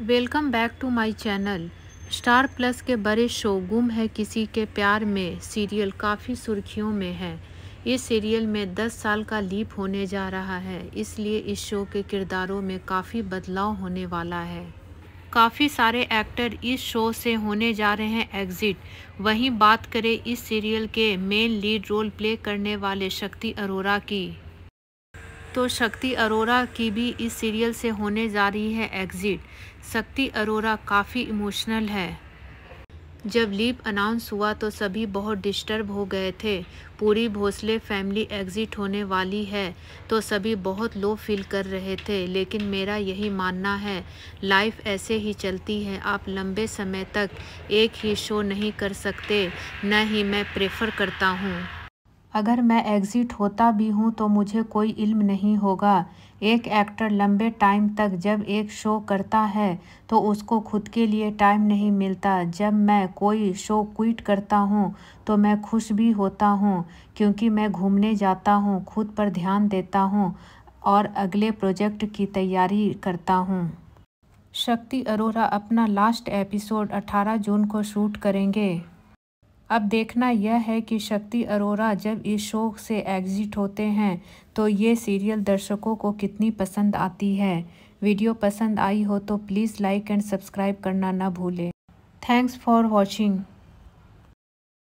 welcome back to my channel Star Plus के बड़े show गुम है किसी के प्यार में सीरियल काफ़ी सुर्खियों में है इस सीरियल में 10 साल का लीप होने जा रहा है इसलिए इस शो के किरदारों में काफ़ी बदलाव होने वाला है काफ़ी सारे एक्टर इस शो से होने जा रहे हैं एग्ज़िट वहीं बात करें इस सीरियल के मेन लीड रोल प्ले करने वाले शक्ति अरोरा की तो शक्ति अरोरा की भी इस सीरियल से होने जा रही है एग्ज़िट शक्ति अरोरा काफ़ी इमोशनल है जब लीप अनाउंस हुआ तो सभी बहुत डिस्टर्ब हो गए थे पूरी भोसले फैमिली एग्ज़िट होने वाली है तो सभी बहुत लो फील कर रहे थे लेकिन मेरा यही मानना है लाइफ ऐसे ही चलती है आप लंबे समय तक एक ही शो नहीं कर सकते न ही मैं प्रेफर करता हूँ अगर मैं एग्ज़िट होता भी हूँ तो मुझे कोई इल्म नहीं होगा एक एक्टर लंबे टाइम तक जब एक शो करता है तो उसको खुद के लिए टाइम नहीं मिलता जब मैं कोई शो क्विट करता हूँ तो मैं खुश भी होता हूँ क्योंकि मैं घूमने जाता हूँ खुद पर ध्यान देता हूँ और अगले प्रोजेक्ट की तैयारी करता हूँ शक्ति अरोरा अपना लास्ट एपिसोड 18 जून को शूट करेंगे अब देखना यह है कि शक्ति अरोरा जब इस शो से एग्जिट होते हैं तो ये सीरियल दर्शकों को कितनी पसंद आती है वीडियो पसंद आई हो तो प्लीज़ लाइक एंड सब्सक्राइब करना ना भूलें थैंक्स फॉर वॉचिंग